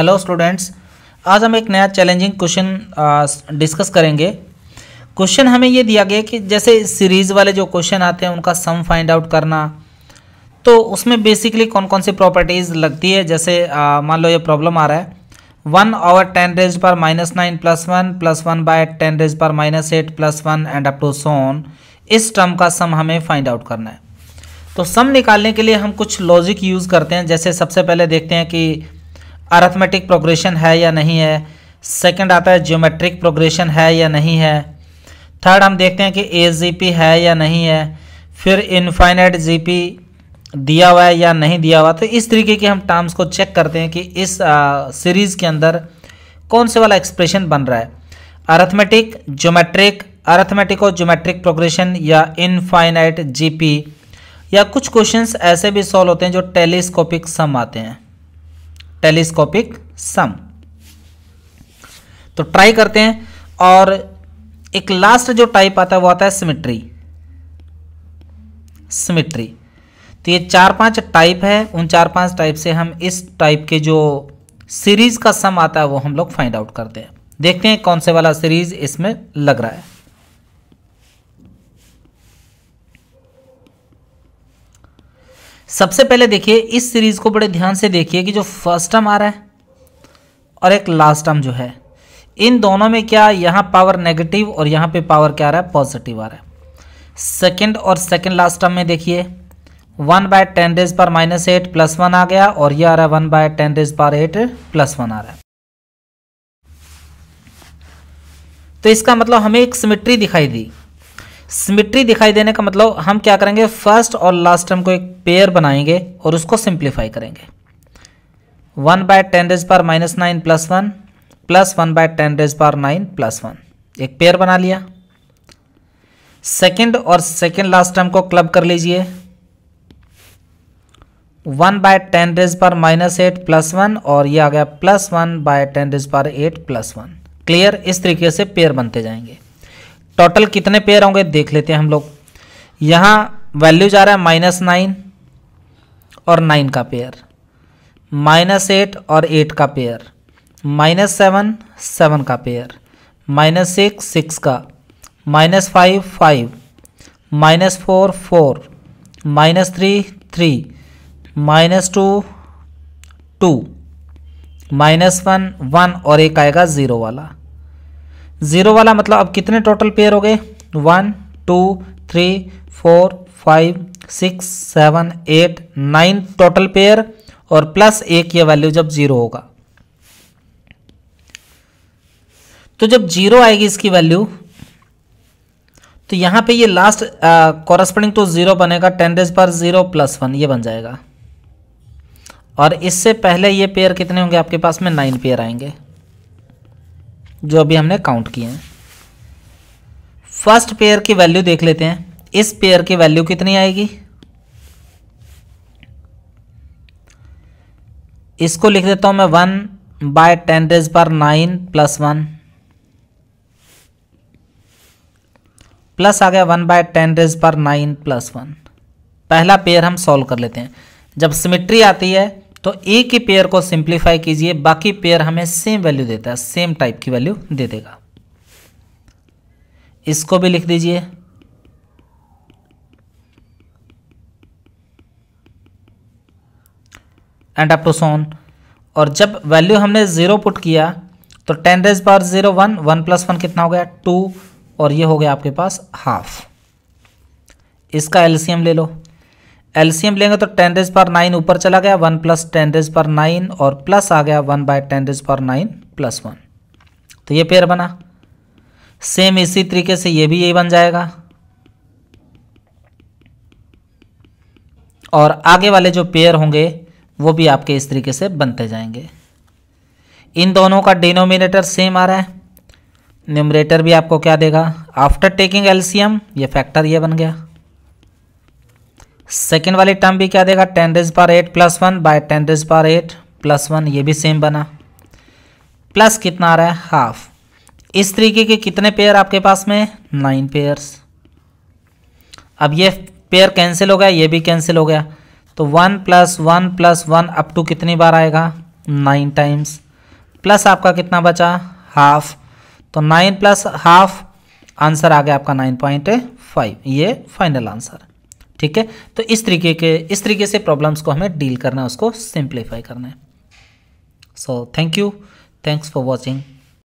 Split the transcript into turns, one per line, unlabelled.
hello students आज हम एक नया चैलेंजिंग क्वेश्चन डिस्कस करेंगे क्वेश्चन हमें ये दिया गया कि जैसे सीरीज़ वाले जो क्वेश्चन आते हैं उनका सम फाइंड आउट करना तो उसमें बेसिकली कौन कौन सी प्रॉपर्टीज़ लगती है जैसे मान लो ये प्रॉब्लम आ रहा है वन ओवर टेन रेज पर minus nine plus one plus one by ten raise पर minus eight plus one and up to सोन इस टर्म का सम हमें फाइंड आउट करना है तो सम निकालने के लिए हम कुछ लॉजिक यूज़ करते हैं जैसे सबसे पहले देखते हैं कि अरथमेटिक प्रोग्रेशन है या नहीं है सेकंड आता है ज्योमेट्रिक प्रोग्रेशन है या नहीं है थर्ड हम देखते हैं कि ए जी पी है या नहीं है फिर इनफाइनाइट जी पी दिया हुआ है या नहीं दिया हुआ तो इस तरीके के हम टर्म्स को चेक करते हैं कि इस सीरीज़ के अंदर कौन से वाला एक्सप्रेशन बन रहा है अरथमेटिक ज्योमेट्रिक अरथमेटिक और ज्योमेट्रिक प्रोग्रेशन या इनफाइनाइट जीपी या कुछ क्वेश्चंस ऐसे भी सॉल्व होते हैं जो टेलीस्कोपिक सम आते हैं टेलीस्कोपिक सम तो ट्राई करते हैं और एक लास्ट जो टाइप आता है वो आता है सिमिट्री सिमिट्री तो ये चार पांच टाइप है उन चार पांच टाइप से हम इस टाइप के जो सीरीज का सम आता है वो हम लोग फाइंड आउट करते हैं देखते हैं कौन से वाला सीरीज इसमें लग रहा है सबसे पहले देखिए इस सीरीज़ को बड़े ध्यान से देखिए कि जो फर्स्ट टर्म आ रहा है और एक लास्ट टर्म जो है इन दोनों में क्या यहाँ पावर नेगेटिव और यहाँ पे पावर क्या आ रहा है पॉजिटिव आ रहा है सेकंड और सेकंड लास्ट टर्म में देखिए वन बाय टेन डेज पर माइनस एट प्लस वन आ गया और ये आ रहा है वन बाय टेन डेज पर एट प्लस वन आ रहा है तो इसका मतलब हमें एक सिमिट्री दिखाई दी सिमिट्री दिखाई देने का मतलब हम क्या करेंगे फर्स्ट और लास्ट टर्म को एक पेयर बनाएंगे और उसको सिंप्लीफाई करेंगे वन बाय टेन रेज पर minus nine plus one plus one by ten raise पार नाइन प्लस वन एक पेयर बना लिया सेकंड और सेकंड लास्ट टर्म को क्लब कर लीजिए वन बाय टेन रेज पर माइनस एट प्लस वन और ये आ गया plus one by ten raise पार एट प्लस वन क्लियर इस तरीके से पेयर बनते जाएंगे टोटल कितने पेयर होंगे देख लेते हैं हम लोग यहाँ वैल्यू जा रहा है माइनस नाइन और नाइन का पेयर माइनस एट और एट का पेयर माइनस सेवन सेवन का पेयर माइनस सिक्स सिक्स का minus five five minus four four minus three three minus two two minus one one और एक आएगा ज़ीरो वाला ज़ीरो वाला मतलब अब कितने टोटल पेयर हो गए one two three four five six seven eight nine total pair और प्लस एक ये वैल्यू जब ज़ीरो होगा तो जब ज़ीरो आएगी इसकी वैल्यू तो यहां पे ये लास्ट कॉरस्पॉन्डिंग टू ज़ीरो बनेगा टेन डेज पर ज़ीरो प्लस वन ये बन जाएगा और इससे पहले ये पेयर कितने होंगे आपके पास में नाइन पेयर आएंगे जो अभी हमने काउंट किए हैं फर्स्ट पेयर की वैल्यू देख लेते हैं इस पेयर की वैल्यू कितनी आएगी इसको लिख देता हूं मैं वन बाय टेन रेज पर नाइन प्लस वन प्लस आ गया वन बाय टेन रेज पर नाइन प्लस वन पहला पेयर हम सॉल्व कर लेते हैं जब सिमिट्री आती है तो ए के पेयर को सिंप्लीफाई कीजिए बाकी पेयर हमें सेम वैल्यू देता है सेम टाइप की वैल्यू दे देगा इसको भी लिख दीजिए एंड अप टू सोन और जब वैल्यू हमने ज़ीरो पुट किया तो ten raise power zero one one plus one कितना हो गया टू और ये हो गया आपके पास हाफ इसका एलसीएम ले लो एलसीएम लेंगे तो टेन रेज पर नाइन ऊपर चला गया वन प्लस टेन रेज पर नाइन और प्लस आ गया वन बाय टेन रेज पर नाइन प्लस वन तो ये पेयर बना सेम इसी तरीके से ये भी यही बन जाएगा और आगे वाले जो पेयर होंगे वो भी आपके इस तरीके से बनते जाएंगे इन दोनों का डिनोमिनेटर सेम आ रहा है न्यूमरेटर भी आपको क्या देगा आफ्टर टेकिंग एलसीएम ये फैक्टर ये बन गया सेकेंड वाली टर्म भी क्या देगा टेन रेज पर eight plus one by ten raise पर एट प्लस वन ये भी सेम बना प्लस कितना आ रहा है हाफ इस तरीके के कितने पेयर आपके पास में नाइन पेयर्स अब ये पेयर कैंसिल हो गया ये भी कैंसिल हो गया तो one plus one plus one up to कितनी बार आएगा नाइन टाइम्स प्लस आपका कितना बचा हाफ तो नाइन प्लस हाफ आंसर आ गया आपका नाइन पॉइंट फाइव ये फाइनल आंसर ठीक है तो इस तरीके के इस तरीके से प्रॉब्लम्स को हमें डील करना है उसको सिंप्लीफाई करना है so thank you thanks for watching